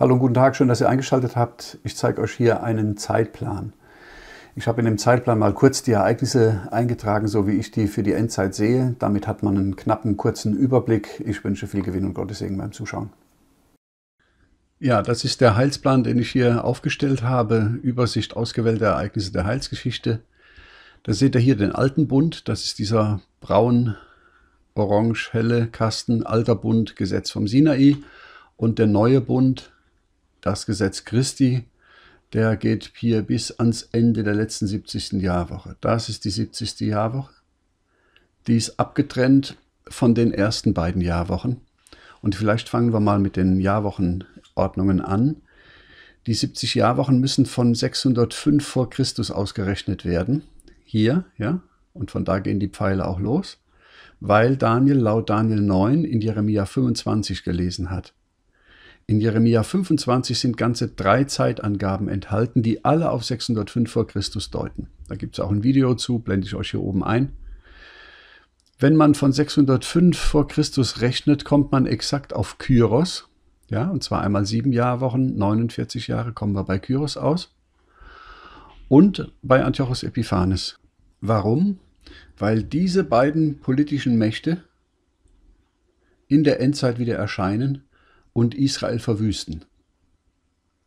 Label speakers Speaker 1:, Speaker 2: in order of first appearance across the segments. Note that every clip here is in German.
Speaker 1: Hallo und guten Tag, schön, dass ihr eingeschaltet habt. Ich zeige euch hier einen Zeitplan. Ich habe in dem Zeitplan mal kurz die Ereignisse eingetragen, so wie ich die für die Endzeit sehe. Damit hat man einen knappen, kurzen Überblick. Ich wünsche viel Gewinn und Gottes Segen beim Zuschauen. Ja, das ist der Heilsplan, den ich hier aufgestellt habe. Übersicht ausgewählter Ereignisse der Heilsgeschichte. Da seht ihr hier den alten Bund. Das ist dieser braun, orange, helle Kasten, alter Bund, Gesetz vom Sinai. Und der neue Bund, das Gesetz Christi, der geht hier bis ans Ende der letzten 70. Jahrwoche. Das ist die 70. Jahrwoche. Die ist abgetrennt von den ersten beiden Jahrwochen. Und vielleicht fangen wir mal mit den Jahrwochenordnungen an. Die 70 Jahrwochen müssen von 605 vor Christus ausgerechnet werden. Hier, ja, und von da gehen die Pfeile auch los, weil Daniel laut Daniel 9 in Jeremia 25 gelesen hat. In Jeremia 25 sind ganze drei Zeitangaben enthalten, die alle auf 605 vor Christus deuten. Da gibt es auch ein Video zu, blende ich euch hier oben ein. Wenn man von 605 vor Christus rechnet, kommt man exakt auf Kyros. Ja, und zwar einmal sieben Jahrwochen, 49 Jahre kommen wir bei Kyros aus. Und bei Antiochos Epiphanes. Warum? Weil diese beiden politischen Mächte in der Endzeit wieder erscheinen und Israel verwüsten.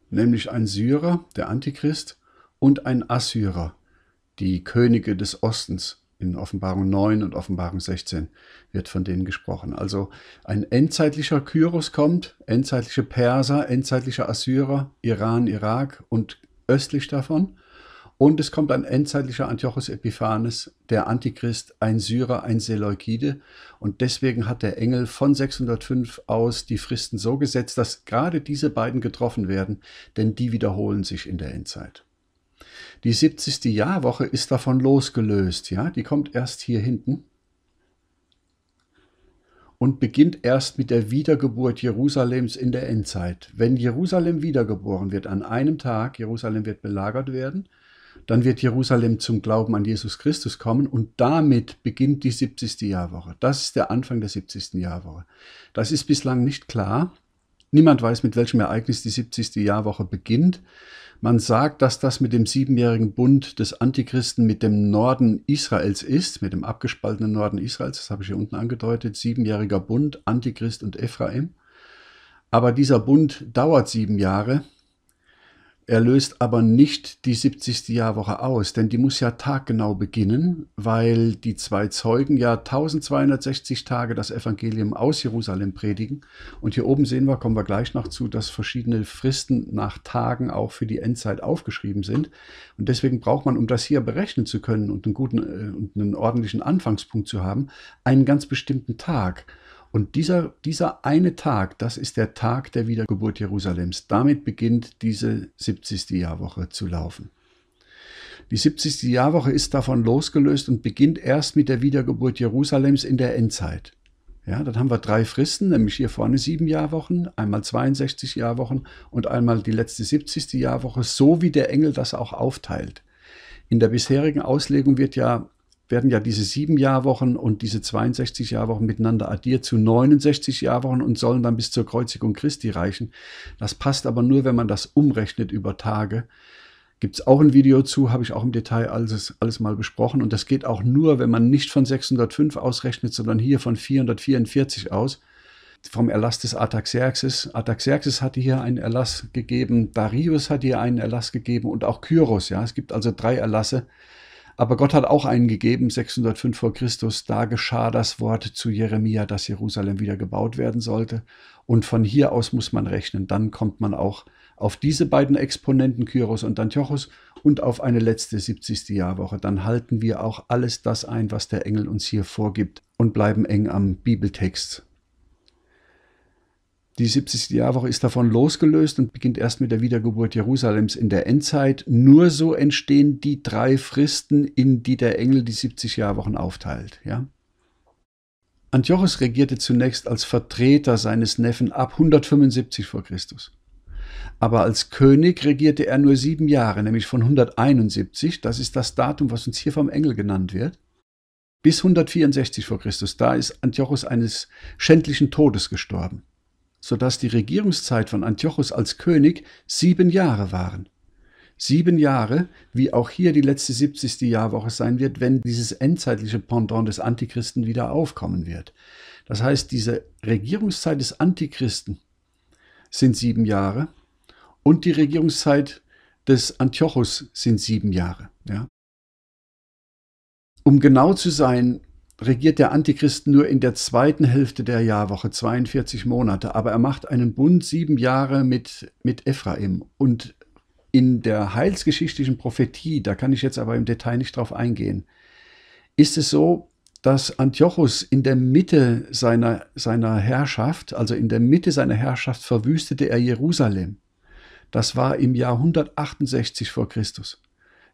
Speaker 1: Nämlich ein Syrer, der Antichrist, und ein Assyrer, die Könige des Ostens. In Offenbarung 9 und Offenbarung 16 wird von denen gesprochen. Also ein endzeitlicher Kyros kommt, endzeitliche Perser, endzeitlicher Assyrer, Iran, Irak und östlich davon – und es kommt ein endzeitlicher Antiochus Epiphanes, der Antichrist, ein Syrer, ein Seleukide. Und deswegen hat der Engel von 605 aus die Fristen so gesetzt, dass gerade diese beiden getroffen werden, denn die wiederholen sich in der Endzeit. Die 70. Jahrwoche ist davon losgelöst, ja, die kommt erst hier hinten und beginnt erst mit der Wiedergeburt Jerusalems in der Endzeit. Wenn Jerusalem wiedergeboren wird an einem Tag, Jerusalem wird belagert werden, dann wird Jerusalem zum Glauben an Jesus Christus kommen und damit beginnt die 70. Jahrwoche. Das ist der Anfang der 70. Jahrwoche. Das ist bislang nicht klar. Niemand weiß, mit welchem Ereignis die 70. Jahrwoche beginnt. Man sagt, dass das mit dem siebenjährigen Bund des Antichristen mit dem Norden Israels ist, mit dem abgespaltenen Norden Israels, das habe ich hier unten angedeutet, siebenjähriger Bund, Antichrist und Ephraim. Aber dieser Bund dauert sieben Jahre er löst aber nicht die 70. Jahrwoche aus, denn die muss ja taggenau beginnen, weil die zwei Zeugen ja 1260 Tage das Evangelium aus Jerusalem predigen. Und hier oben sehen wir, kommen wir gleich noch zu, dass verschiedene Fristen nach Tagen auch für die Endzeit aufgeschrieben sind. Und deswegen braucht man, um das hier berechnen zu können und einen guten äh, und einen ordentlichen Anfangspunkt zu haben, einen ganz bestimmten Tag. Und dieser, dieser eine Tag, das ist der Tag der Wiedergeburt Jerusalems. Damit beginnt diese 70. Jahrwoche zu laufen. Die 70. Jahrwoche ist davon losgelöst und beginnt erst mit der Wiedergeburt Jerusalems in der Endzeit. Ja, dann haben wir drei Fristen, nämlich hier vorne sieben Jahrwochen, einmal 62 Jahrwochen und einmal die letzte 70. Jahrwoche, so wie der Engel das auch aufteilt. In der bisherigen Auslegung wird ja werden ja diese sieben Jahrwochen und diese 62 Jahrwochen miteinander addiert zu 69 Jahrwochen und sollen dann bis zur Kreuzigung Christi reichen. Das passt aber nur, wenn man das umrechnet über Tage. Gibt es auch ein Video zu, habe ich auch im Detail alles, alles mal besprochen. Und das geht auch nur, wenn man nicht von 605 ausrechnet, sondern hier von 444 aus vom Erlass des Artaxerxes. Artaxerxes hatte hier einen Erlass gegeben, Darius hat hier einen Erlass gegeben und auch Kyros. Ja, es gibt also drei Erlasse, aber Gott hat auch einen gegeben, 605 vor Christus, da geschah das Wort zu Jeremia, dass Jerusalem wieder gebaut werden sollte. Und von hier aus muss man rechnen. Dann kommt man auch auf diese beiden Exponenten, Kyros und Antiochus, und auf eine letzte 70. Jahrwoche. Dann halten wir auch alles das ein, was der Engel uns hier vorgibt und bleiben eng am Bibeltext die 70. Jahrwoche ist davon losgelöst und beginnt erst mit der Wiedergeburt Jerusalems in der Endzeit. Nur so entstehen die drei Fristen, in die der Engel die 70 Jahrwochen aufteilt. Ja? Antiochos regierte zunächst als Vertreter seines Neffen ab 175 vor Christus. Aber als König regierte er nur sieben Jahre, nämlich von 171, das ist das Datum, was uns hier vom Engel genannt wird, bis 164 vor Christus. Da ist Antiochus eines schändlichen Todes gestorben sodass die Regierungszeit von Antiochus als König sieben Jahre waren. Sieben Jahre, wie auch hier die letzte 70. Jahrwoche sein wird, wenn dieses endzeitliche Pendant des Antichristen wieder aufkommen wird. Das heißt, diese Regierungszeit des Antichristen sind sieben Jahre und die Regierungszeit des Antiochus sind sieben Jahre. Ja? Um genau zu sein, regiert der Antichrist nur in der zweiten Hälfte der Jahrwoche, 42 Monate, aber er macht einen Bund sieben Jahre mit, mit Ephraim. Und in der heilsgeschichtlichen Prophetie, da kann ich jetzt aber im Detail nicht drauf eingehen, ist es so, dass Antiochus in der Mitte seiner, seiner Herrschaft, also in der Mitte seiner Herrschaft, verwüstete er Jerusalem. Das war im Jahr 168 vor Christus.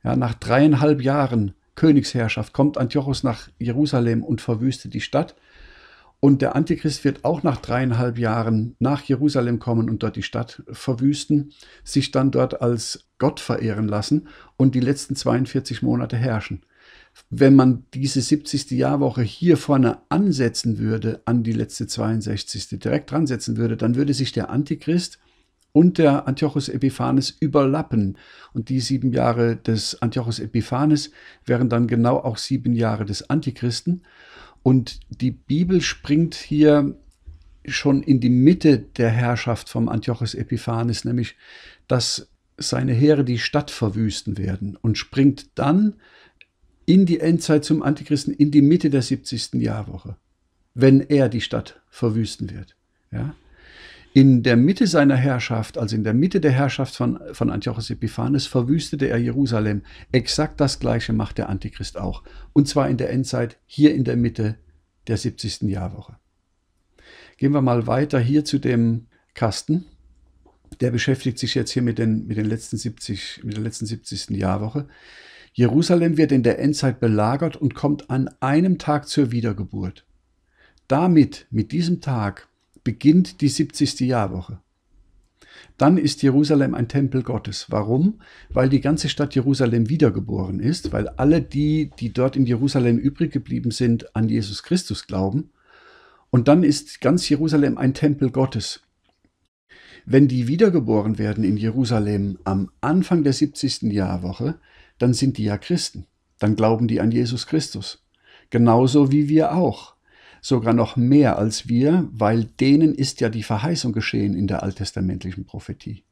Speaker 1: Ja, nach dreieinhalb Jahren Königsherrschaft kommt Antiochus nach Jerusalem und verwüstet die Stadt. Und der Antichrist wird auch nach dreieinhalb Jahren nach Jerusalem kommen und dort die Stadt verwüsten, sich dann dort als Gott verehren lassen und die letzten 42 Monate herrschen. Wenn man diese 70. Jahrwoche hier vorne ansetzen würde, an die letzte 62. direkt dran setzen würde, dann würde sich der Antichrist und der Antiochus Epiphanes überlappen. Und die sieben Jahre des Antiochus Epiphanes wären dann genau auch sieben Jahre des Antichristen. Und die Bibel springt hier schon in die Mitte der Herrschaft vom Antiochus Epiphanes, nämlich dass seine Heere die Stadt verwüsten werden und springt dann in die Endzeit zum Antichristen, in die Mitte der 70. Jahrwoche, wenn er die Stadt verwüsten wird. Ja? In der Mitte seiner Herrschaft, also in der Mitte der Herrschaft von, von Antiochos Epiphanes, verwüstete er Jerusalem. Exakt das Gleiche macht der Antichrist auch. Und zwar in der Endzeit, hier in der Mitte der 70. Jahrwoche. Gehen wir mal weiter hier zu dem Kasten. Der beschäftigt sich jetzt hier mit, den, mit, den letzten 70, mit der letzten 70. Jahrwoche. Jerusalem wird in der Endzeit belagert und kommt an einem Tag zur Wiedergeburt. Damit, mit diesem Tag, beginnt die 70. Jahrwoche. Dann ist Jerusalem ein Tempel Gottes. Warum? Weil die ganze Stadt Jerusalem wiedergeboren ist, weil alle die, die dort in Jerusalem übrig geblieben sind, an Jesus Christus glauben. Und dann ist ganz Jerusalem ein Tempel Gottes. Wenn die wiedergeboren werden in Jerusalem am Anfang der 70. Jahrwoche, dann sind die ja Christen. Dann glauben die an Jesus Christus. Genauso wie wir auch sogar noch mehr als wir, weil denen ist ja die Verheißung geschehen in der alttestamentlichen Prophetie.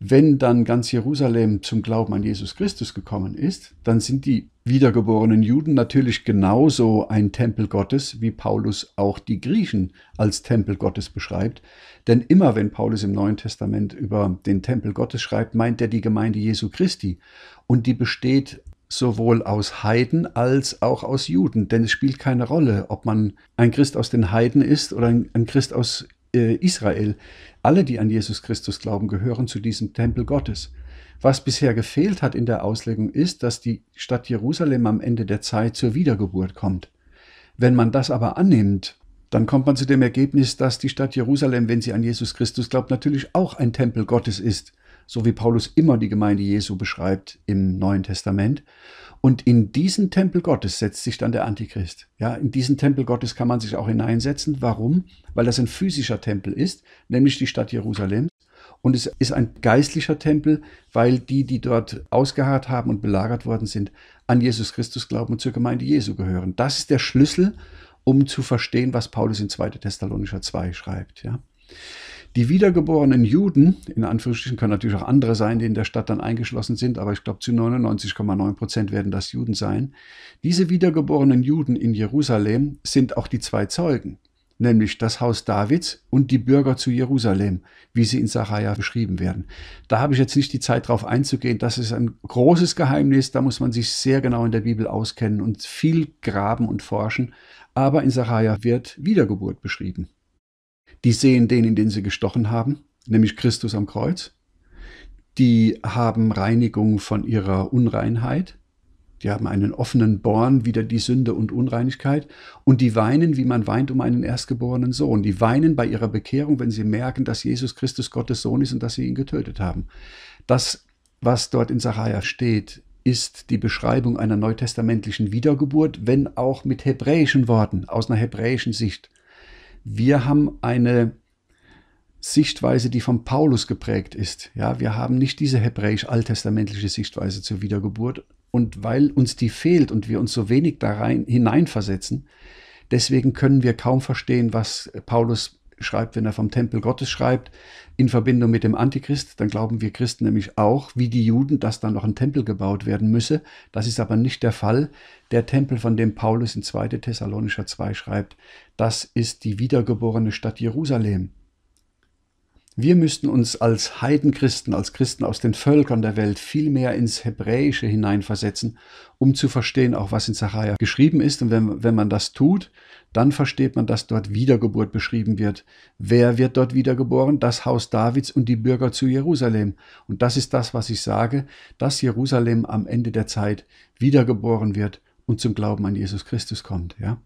Speaker 1: Wenn dann ganz Jerusalem zum Glauben an Jesus Christus gekommen ist, dann sind die wiedergeborenen Juden natürlich genauso ein Tempel Gottes, wie Paulus auch die Griechen als Tempel Gottes beschreibt. Denn immer wenn Paulus im Neuen Testament über den Tempel Gottes schreibt, meint er die Gemeinde Jesu Christi. Und die besteht sowohl aus Heiden als auch aus Juden, denn es spielt keine Rolle, ob man ein Christ aus den Heiden ist oder ein Christ aus äh, Israel. Alle, die an Jesus Christus glauben, gehören zu diesem Tempel Gottes. Was bisher gefehlt hat in der Auslegung ist, dass die Stadt Jerusalem am Ende der Zeit zur Wiedergeburt kommt. Wenn man das aber annimmt, dann kommt man zu dem Ergebnis, dass die Stadt Jerusalem, wenn sie an Jesus Christus glaubt, natürlich auch ein Tempel Gottes ist so wie Paulus immer die Gemeinde Jesu beschreibt im Neuen Testament. Und in diesen Tempel Gottes setzt sich dann der Antichrist. Ja, in diesen Tempel Gottes kann man sich auch hineinsetzen. Warum? Weil das ein physischer Tempel ist, nämlich die Stadt Jerusalem. Und es ist ein geistlicher Tempel, weil die, die dort ausgeharrt haben und belagert worden sind, an Jesus Christus glauben und zur Gemeinde Jesu gehören. Das ist der Schlüssel, um zu verstehen, was Paulus in 2. Thessalonicher 2 schreibt. Ja. Die wiedergeborenen Juden, in Anführungsstrichen können natürlich auch andere sein, die in der Stadt dann eingeschlossen sind, aber ich glaube zu 99,9 Prozent werden das Juden sein. Diese wiedergeborenen Juden in Jerusalem sind auch die zwei Zeugen, nämlich das Haus Davids und die Bürger zu Jerusalem, wie sie in Sacharja beschrieben werden. Da habe ich jetzt nicht die Zeit drauf einzugehen. Das ist ein großes Geheimnis. Da muss man sich sehr genau in der Bibel auskennen und viel graben und forschen. Aber in Sacharja wird Wiedergeburt beschrieben. Die sehen den, in den sie gestochen haben, nämlich Christus am Kreuz. Die haben Reinigung von ihrer Unreinheit. Die haben einen offenen Born, wieder die Sünde und Unreinigkeit. Und die weinen, wie man weint um einen erstgeborenen Sohn. Die weinen bei ihrer Bekehrung, wenn sie merken, dass Jesus Christus Gottes Sohn ist und dass sie ihn getötet haben. Das, was dort in Sacharja steht, ist die Beschreibung einer neutestamentlichen Wiedergeburt, wenn auch mit hebräischen Worten, aus einer hebräischen Sicht. Wir haben eine Sichtweise, die von Paulus geprägt ist. Ja, wir haben nicht diese hebräisch-alttestamentliche Sichtweise zur Wiedergeburt. Und weil uns die fehlt und wir uns so wenig da rein, hineinversetzen, deswegen können wir kaum verstehen, was Paulus schreibt, wenn er vom Tempel Gottes schreibt, in Verbindung mit dem Antichrist, dann glauben wir Christen nämlich auch, wie die Juden, dass da noch ein Tempel gebaut werden müsse. Das ist aber nicht der Fall. Der Tempel, von dem Paulus in 2. Thessalonischer 2 schreibt, das ist die wiedergeborene Stadt Jerusalem. Wir müssten uns als Heidenchristen, als Christen aus den Völkern der Welt viel mehr ins Hebräische hineinversetzen, um zu verstehen, auch was in Zachariah geschrieben ist. Und wenn, wenn man das tut, dann versteht man, dass dort Wiedergeburt beschrieben wird. Wer wird dort wiedergeboren? Das Haus Davids und die Bürger zu Jerusalem. Und das ist das, was ich sage, dass Jerusalem am Ende der Zeit wiedergeboren wird und zum Glauben an Jesus Christus kommt, ja?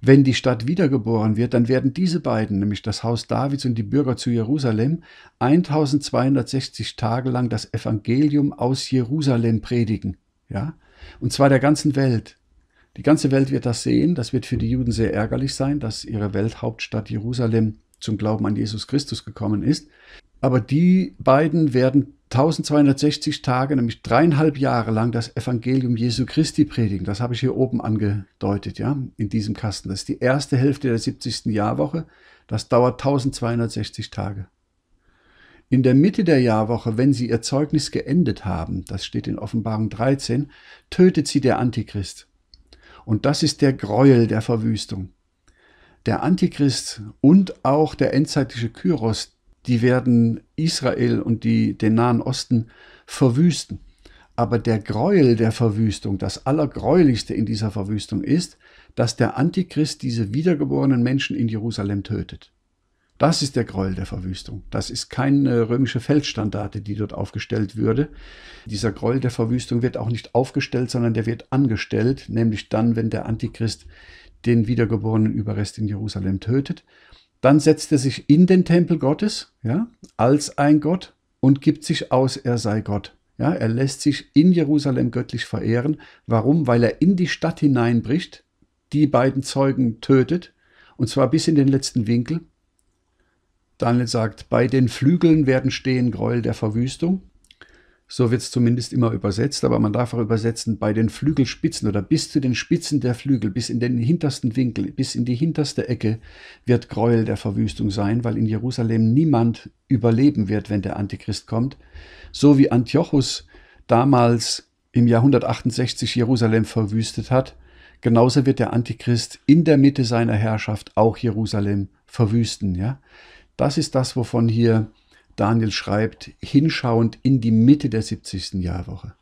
Speaker 1: Wenn die Stadt wiedergeboren wird, dann werden diese beiden, nämlich das Haus Davids und die Bürger zu Jerusalem, 1260 Tage lang das Evangelium aus Jerusalem predigen. Ja? Und zwar der ganzen Welt. Die ganze Welt wird das sehen. Das wird für die Juden sehr ärgerlich sein, dass ihre Welthauptstadt Jerusalem zum Glauben an Jesus Christus gekommen ist. Aber die beiden werden 1260 Tage, nämlich dreieinhalb Jahre lang, das Evangelium Jesu Christi predigen. Das habe ich hier oben angedeutet, ja, in diesem Kasten. Das ist die erste Hälfte der 70. Jahrwoche. Das dauert 1260 Tage. In der Mitte der Jahrwoche, wenn sie ihr Zeugnis geendet haben, das steht in Offenbarung 13, tötet sie der Antichrist. Und das ist der Gräuel der Verwüstung. Der Antichrist und auch der endzeitliche Kyros, die werden Israel und die, den Nahen Osten verwüsten. Aber der Gräuel der Verwüstung, das Allergräulichste in dieser Verwüstung ist, dass der Antichrist diese wiedergeborenen Menschen in Jerusalem tötet. Das ist der Gräuel der Verwüstung. Das ist keine römische Feldstandarte, die dort aufgestellt würde. Dieser Gräuel der Verwüstung wird auch nicht aufgestellt, sondern der wird angestellt, nämlich dann, wenn der Antichrist den wiedergeborenen Überrest in Jerusalem tötet. Dann setzt er sich in den Tempel Gottes, ja, als ein Gott und gibt sich aus, er sei Gott. Ja, er lässt sich in Jerusalem göttlich verehren. Warum? Weil er in die Stadt hineinbricht, die beiden Zeugen tötet, und zwar bis in den letzten Winkel. Daniel sagt, bei den Flügeln werden stehen Gräuel der Verwüstung. So wird es zumindest immer übersetzt, aber man darf auch übersetzen bei den Flügelspitzen oder bis zu den Spitzen der Flügel, bis in den hintersten Winkel, bis in die hinterste Ecke wird Gräuel der Verwüstung sein, weil in Jerusalem niemand überleben wird, wenn der Antichrist kommt. So wie Antiochus damals im Jahr 168 Jerusalem verwüstet hat, genauso wird der Antichrist in der Mitte seiner Herrschaft auch Jerusalem verwüsten. Ja? Das ist das, wovon hier Daniel schreibt, hinschauend in die Mitte der 70. Jahrwoche.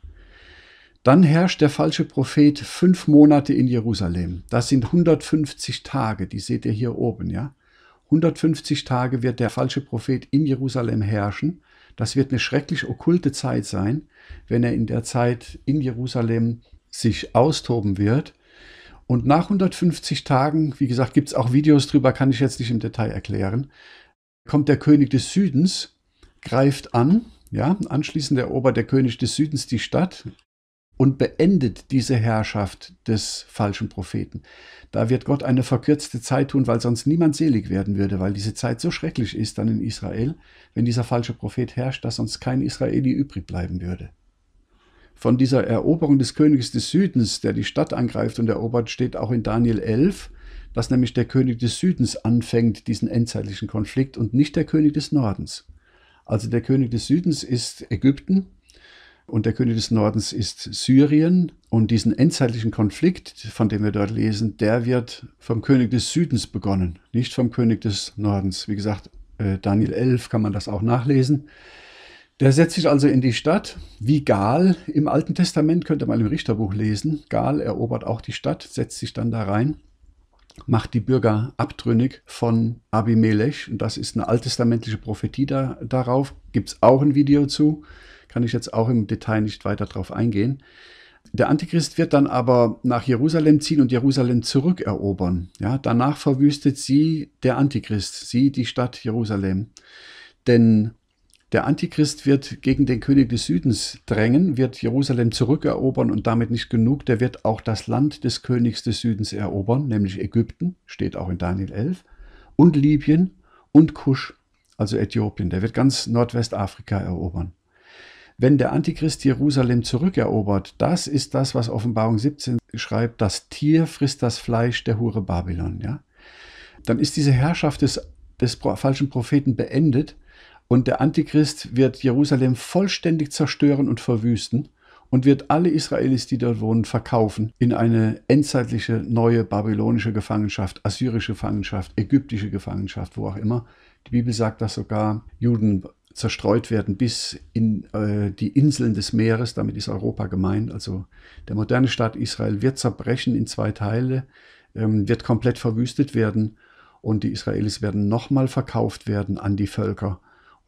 Speaker 1: Dann herrscht der falsche Prophet fünf Monate in Jerusalem. Das sind 150 Tage, die seht ihr hier oben, ja. 150 Tage wird der falsche Prophet in Jerusalem herrschen. Das wird eine schrecklich okkulte Zeit sein, wenn er in der Zeit in Jerusalem sich austoben wird. Und nach 150 Tagen, wie gesagt, gibt es auch Videos drüber, kann ich jetzt nicht im Detail erklären, kommt der König des Südens greift an, ja, anschließend erobert der König des Südens die Stadt und beendet diese Herrschaft des falschen Propheten. Da wird Gott eine verkürzte Zeit tun, weil sonst niemand selig werden würde, weil diese Zeit so schrecklich ist dann in Israel, wenn dieser falsche Prophet herrscht, dass sonst kein Israeli übrig bleiben würde. Von dieser Eroberung des Königs des Südens, der die Stadt angreift und erobert, steht auch in Daniel 11, dass nämlich der König des Südens anfängt, diesen endzeitlichen Konflikt und nicht der König des Nordens. Also der König des Südens ist Ägypten und der König des Nordens ist Syrien. Und diesen endzeitlichen Konflikt, von dem wir dort lesen, der wird vom König des Südens begonnen, nicht vom König des Nordens. Wie gesagt, äh, Daniel 11 kann man das auch nachlesen. Der setzt sich also in die Stadt, wie Gal im Alten Testament, könnte man im Richterbuch lesen. Gal erobert auch die Stadt, setzt sich dann da rein macht die Bürger abtrünnig von Abimelech. Und das ist eine alttestamentliche Prophetie da, darauf. Gibt es auch ein Video zu. Kann ich jetzt auch im Detail nicht weiter drauf eingehen. Der Antichrist wird dann aber nach Jerusalem ziehen und Jerusalem zurückerobern. Ja, danach verwüstet sie der Antichrist, sie die Stadt Jerusalem. Denn der Antichrist wird gegen den König des Südens drängen, wird Jerusalem zurückerobern und damit nicht genug, der wird auch das Land des Königs des Südens erobern, nämlich Ägypten, steht auch in Daniel 11, und Libyen und Kusch, also Äthiopien, der wird ganz Nordwestafrika erobern. Wenn der Antichrist Jerusalem zurückerobert, das ist das, was Offenbarung 17 schreibt, das Tier frisst das Fleisch der Hure Babylon, ja? Dann ist diese Herrschaft des, des falschen Propheten beendet und der Antichrist wird Jerusalem vollständig zerstören und verwüsten und wird alle Israelis, die dort wohnen, verkaufen in eine endzeitliche neue babylonische Gefangenschaft, assyrische Gefangenschaft, ägyptische Gefangenschaft, wo auch immer. Die Bibel sagt, dass sogar Juden zerstreut werden bis in äh, die Inseln des Meeres, damit ist Europa gemeint. Also der moderne Staat Israel wird zerbrechen in zwei Teile, ähm, wird komplett verwüstet werden und die Israelis werden nochmal verkauft werden an die Völker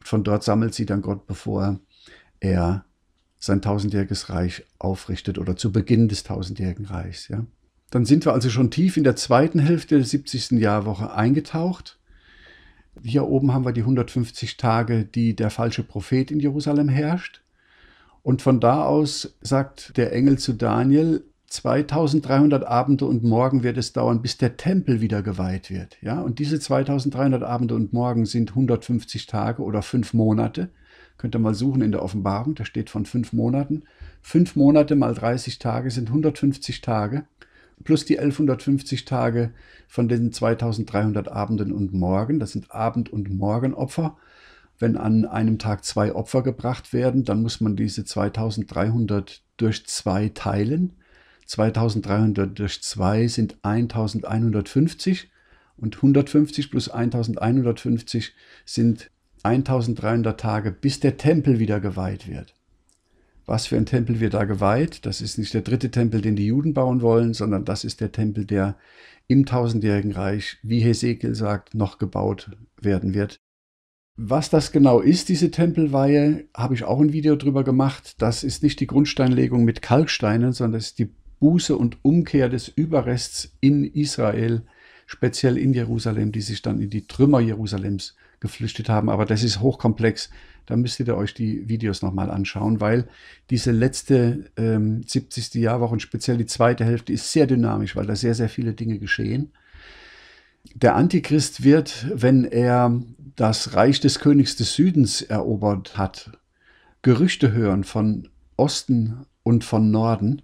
Speaker 1: von dort sammelt sie dann Gott, bevor er sein tausendjähriges Reich aufrichtet oder zu Beginn des tausendjährigen Reichs. Ja. Dann sind wir also schon tief in der zweiten Hälfte der 70. Jahrwoche eingetaucht. Hier oben haben wir die 150 Tage, die der falsche Prophet in Jerusalem herrscht. Und von da aus sagt der Engel zu Daniel, 2300 Abende und Morgen wird es dauern, bis der Tempel wieder geweiht wird. Ja, und diese 2300 Abende und Morgen sind 150 Tage oder fünf Monate. Könnt ihr mal suchen in der Offenbarung, da steht von fünf Monaten. Fünf Monate mal 30 Tage sind 150 Tage plus die 1150 Tage von den 2300 Abenden und Morgen. Das sind Abend- und Morgenopfer. Wenn an einem Tag zwei Opfer gebracht werden, dann muss man diese 2300 durch zwei teilen. 2300 durch 2 sind 1150 und 150 plus 1150 sind 1300 Tage, bis der Tempel wieder geweiht wird. Was für ein Tempel wird da geweiht? Das ist nicht der dritte Tempel, den die Juden bauen wollen, sondern das ist der Tempel, der im tausendjährigen Reich, wie Hesekiel sagt, noch gebaut werden wird. Was das genau ist, diese Tempelweihe, habe ich auch ein Video drüber gemacht. Das ist nicht die Grundsteinlegung mit Kalksteinen, sondern es ist die Buße und Umkehr des Überrests in Israel, speziell in Jerusalem, die sich dann in die Trümmer Jerusalems geflüchtet haben. Aber das ist hochkomplex. Da müsstet ihr euch die Videos nochmal anschauen, weil diese letzte ähm, 70. Jahrwoche und speziell die zweite Hälfte ist sehr dynamisch, weil da sehr, sehr viele Dinge geschehen. Der Antichrist wird, wenn er das Reich des Königs des Südens erobert hat, Gerüchte hören von Osten und von Norden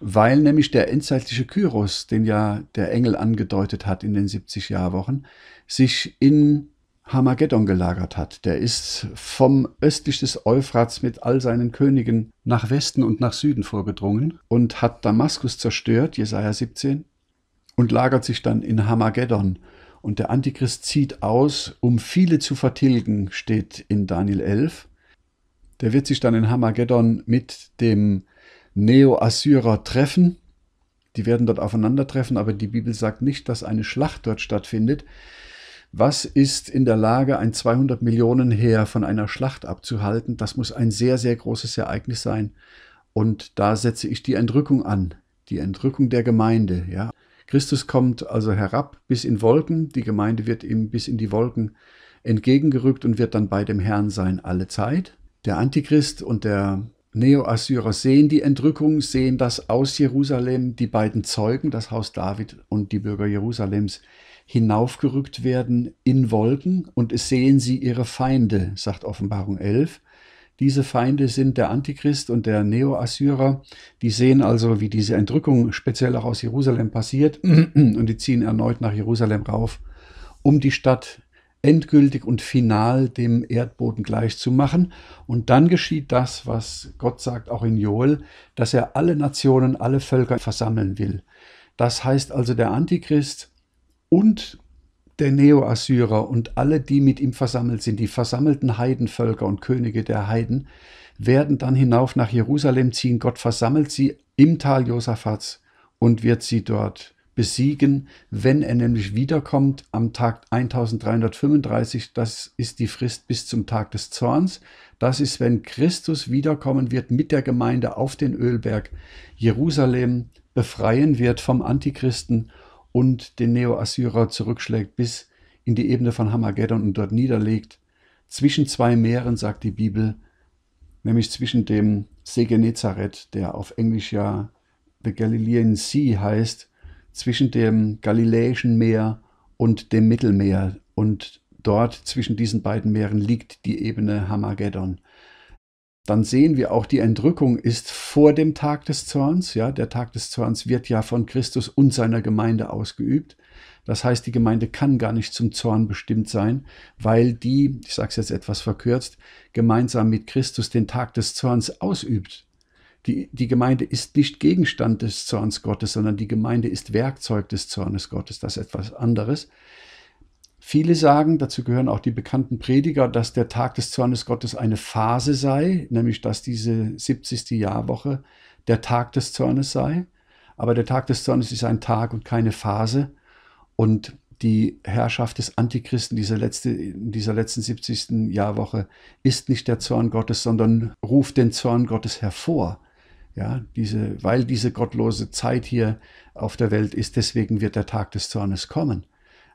Speaker 1: weil nämlich der endzeitliche Kyros, den ja der Engel angedeutet hat in den 70 Jahrwochen, sich in Hamageddon gelagert hat. Der ist vom östlich des Euphrats mit all seinen Königen nach Westen und nach Süden vorgedrungen und hat Damaskus zerstört, Jesaja 17, und lagert sich dann in Hamageddon. Und der Antichrist zieht aus, um viele zu vertilgen, steht in Daniel 11. Der wird sich dann in Hamageddon mit dem Neo-Assyrer treffen. Die werden dort aufeinandertreffen, aber die Bibel sagt nicht, dass eine Schlacht dort stattfindet. Was ist in der Lage, ein 200 Millionen Heer von einer Schlacht abzuhalten? Das muss ein sehr, sehr großes Ereignis sein. Und da setze ich die Entrückung an, die Entrückung der Gemeinde. Ja. Christus kommt also herab bis in Wolken, die Gemeinde wird ihm bis in die Wolken entgegengerückt und wird dann bei dem Herrn sein alle Zeit. Der Antichrist und der Neo-Assyrer sehen die Entrückung, sehen, dass aus Jerusalem die beiden Zeugen, das Haus David und die Bürger Jerusalems, hinaufgerückt werden in Wolken und es sehen sie ihre Feinde, sagt Offenbarung 11. Diese Feinde sind der Antichrist und der Neo-Assyrer. Die sehen also, wie diese Entrückung speziell auch aus Jerusalem passiert und die ziehen erneut nach Jerusalem rauf, um die Stadt endgültig und final dem Erdboden gleichzumachen. Und dann geschieht das, was Gott sagt, auch in Joel, dass er alle Nationen, alle Völker versammeln will. Das heißt also, der Antichrist und der Neo-Assyrer und alle, die mit ihm versammelt sind, die versammelten Heidenvölker und Könige der Heiden, werden dann hinauf nach Jerusalem ziehen. Gott versammelt sie im Tal Josaphats und wird sie dort besiegen, wenn er nämlich wiederkommt am Tag 1335. Das ist die Frist bis zum Tag des Zorns. Das ist, wenn Christus wiederkommen wird mit der Gemeinde auf den Ölberg, Jerusalem befreien wird vom Antichristen und den Neo-Assyrer zurückschlägt bis in die Ebene von Hamageddon und dort niederlegt. Zwischen zwei Meeren, sagt die Bibel, nämlich zwischen dem See Genezareth, der auf Englisch ja The Galilean Sea heißt, zwischen dem Galiläischen Meer und dem Mittelmeer. Und dort zwischen diesen beiden Meeren liegt die Ebene Hamageddon. Dann sehen wir auch, die Entrückung ist vor dem Tag des Zorns. Ja, der Tag des Zorns wird ja von Christus und seiner Gemeinde ausgeübt. Das heißt, die Gemeinde kann gar nicht zum Zorn bestimmt sein, weil die, ich sage es jetzt etwas verkürzt, gemeinsam mit Christus den Tag des Zorns ausübt. Die, die Gemeinde ist nicht Gegenstand des Zorns Gottes, sondern die Gemeinde ist Werkzeug des Zornes Gottes. Das ist etwas anderes. Viele sagen, dazu gehören auch die bekannten Prediger, dass der Tag des Zornes Gottes eine Phase sei, nämlich dass diese 70. Jahrwoche der Tag des Zornes sei. Aber der Tag des Zornes ist ein Tag und keine Phase. Und die Herrschaft des Antichristen dieser, letzte, dieser letzten 70. Jahrwoche ist nicht der Zorn Gottes, sondern ruft den Zorn Gottes hervor. Ja, diese, weil diese gottlose Zeit hier auf der Welt ist, deswegen wird der Tag des Zornes kommen.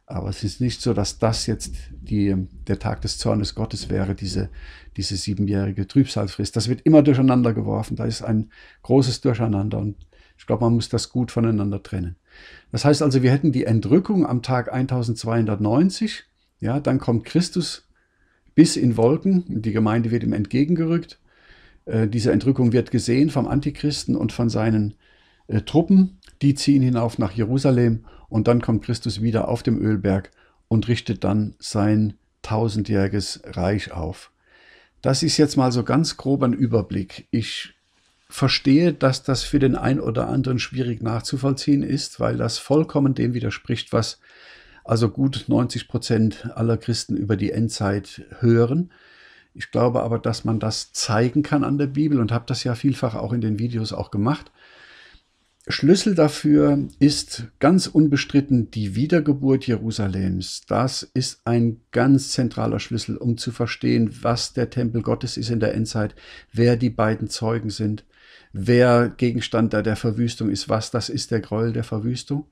Speaker 1: Aber es ist nicht so, dass das jetzt die, der Tag des Zornes Gottes wäre, diese, diese siebenjährige Trübsalfrist. Das wird immer durcheinander geworfen. Da ist ein großes Durcheinander und ich glaube, man muss das gut voneinander trennen. Das heißt also, wir hätten die Entrückung am Tag 1290. Ja, dann kommt Christus bis in Wolken. Die Gemeinde wird ihm entgegengerückt. Äh, diese Entrückung wird gesehen vom Antichristen und von seinen äh, Truppen. Die ziehen hinauf nach Jerusalem und dann kommt Christus wieder auf dem Ölberg und richtet dann sein tausendjähriges Reich auf. Das ist jetzt mal so ganz grob ein Überblick. Ich verstehe, dass das für den einen oder anderen schwierig nachzuvollziehen ist, weil das vollkommen dem widerspricht, was also gut 90 Prozent aller Christen über die Endzeit hören. Ich glaube aber, dass man das zeigen kann an der Bibel und habe das ja vielfach auch in den Videos auch gemacht. Schlüssel dafür ist ganz unbestritten die Wiedergeburt Jerusalems. Das ist ein ganz zentraler Schlüssel, um zu verstehen, was der Tempel Gottes ist in der Endzeit, wer die beiden Zeugen sind, wer Gegenstand der, Verwüstung ist, was das ist der Gräuel der Verwüstung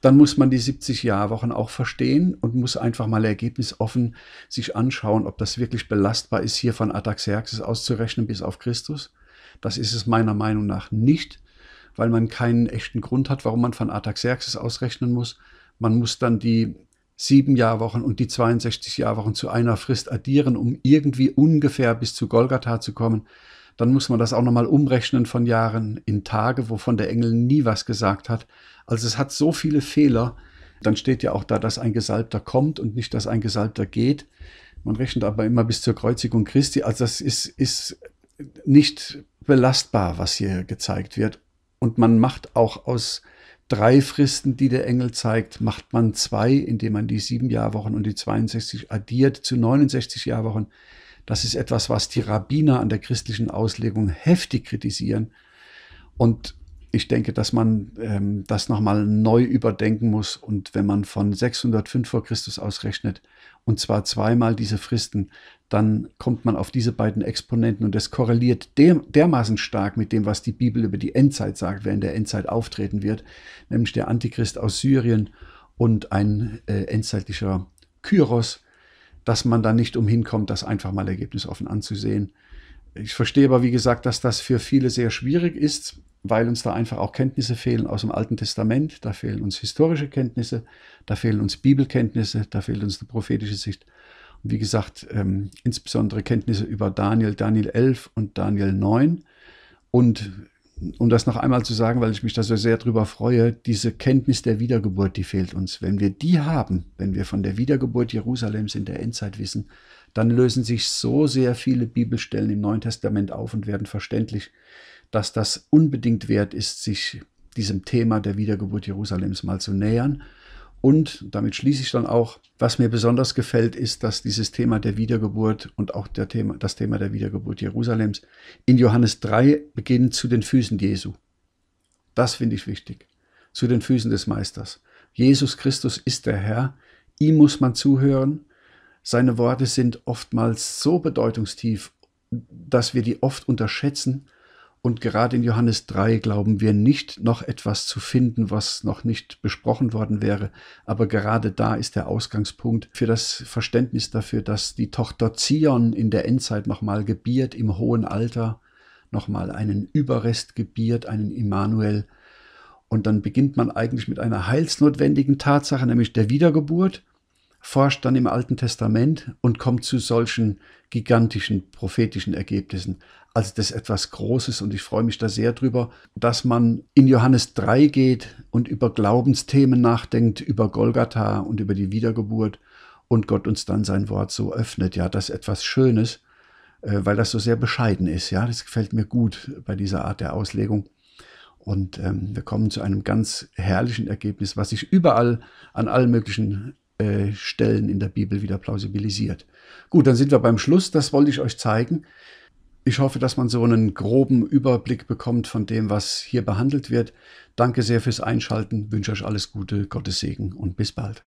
Speaker 1: dann muss man die 70 jahr wochen auch verstehen und muss einfach mal ergebnisoffen sich anschauen, ob das wirklich belastbar ist, hier von Ataxerxes auszurechnen bis auf Christus. Das ist es meiner Meinung nach nicht, weil man keinen echten Grund hat, warum man von Ataxerxes ausrechnen muss. Man muss dann die 7-Jahr-Wochen und die 62 jahr wochen zu einer Frist addieren, um irgendwie ungefähr bis zu Golgatha zu kommen. Dann muss man das auch nochmal umrechnen von Jahren in Tage, wovon der Engel nie was gesagt hat. Also es hat so viele Fehler. Dann steht ja auch da, dass ein Gesalbter kommt und nicht, dass ein Gesalbter geht. Man rechnet aber immer bis zur Kreuzigung Christi. Also das ist, ist nicht belastbar, was hier gezeigt wird. Und man macht auch aus drei Fristen, die der Engel zeigt, macht man zwei, indem man die sieben Jahrwochen und die 62 addiert zu 69 Jahrwochen. Das ist etwas, was die Rabbiner an der christlichen Auslegung heftig kritisieren. Und ich denke, dass man ähm, das nochmal neu überdenken muss. Und wenn man von 605 vor Christus ausrechnet, und zwar zweimal diese Fristen, dann kommt man auf diese beiden Exponenten und das korreliert der, dermaßen stark mit dem, was die Bibel über die Endzeit sagt, wer in der Endzeit auftreten wird, nämlich der Antichrist aus Syrien und ein äh, endzeitlicher Kyros, dass man da nicht umhin kommt, das einfach mal ergebnisoffen anzusehen. Ich verstehe aber, wie gesagt, dass das für viele sehr schwierig ist, weil uns da einfach auch Kenntnisse fehlen aus dem Alten Testament, da fehlen uns historische Kenntnisse, da fehlen uns Bibelkenntnisse, da fehlt uns die prophetische Sicht. Und wie gesagt, ähm, insbesondere Kenntnisse über Daniel, Daniel 11 und Daniel 9 und um das noch einmal zu sagen, weil ich mich da so sehr drüber freue, diese Kenntnis der Wiedergeburt, die fehlt uns. Wenn wir die haben, wenn wir von der Wiedergeburt Jerusalems in der Endzeit wissen, dann lösen sich so sehr viele Bibelstellen im Neuen Testament auf und werden verständlich, dass das unbedingt wert ist, sich diesem Thema der Wiedergeburt Jerusalems mal zu nähern und damit schließe ich dann auch, was mir besonders gefällt, ist, dass dieses Thema der Wiedergeburt und auch der Thema, das Thema der Wiedergeburt Jerusalems in Johannes 3 beginnt zu den Füßen Jesu. Das finde ich wichtig. Zu den Füßen des Meisters. Jesus Christus ist der Herr. Ihm muss man zuhören. Seine Worte sind oftmals so bedeutungstief, dass wir die oft unterschätzen und gerade in Johannes 3 glauben wir nicht noch etwas zu finden, was noch nicht besprochen worden wäre. Aber gerade da ist der Ausgangspunkt für das Verständnis dafür, dass die Tochter Zion in der Endzeit nochmal gebiert, im hohen Alter nochmal einen Überrest gebiert, einen Immanuel. Und dann beginnt man eigentlich mit einer heilsnotwendigen Tatsache, nämlich der Wiedergeburt forscht dann im Alten Testament und kommt zu solchen gigantischen prophetischen Ergebnissen. Also das ist etwas Großes und ich freue mich da sehr drüber, dass man in Johannes 3 geht und über Glaubensthemen nachdenkt, über Golgatha und über die Wiedergeburt und Gott uns dann sein Wort so öffnet. Ja, das ist etwas Schönes, äh, weil das so sehr bescheiden ist. Ja, das gefällt mir gut bei dieser Art der Auslegung. Und ähm, wir kommen zu einem ganz herrlichen Ergebnis, was sich überall an allen möglichen äh, Stellen in der Bibel wieder plausibilisiert. Gut, dann sind wir beim Schluss. Das wollte ich euch zeigen. Ich hoffe, dass man so einen groben Überblick bekommt von dem, was hier behandelt wird. Danke sehr fürs Einschalten, wünsche euch alles Gute, Gottes Segen und bis bald.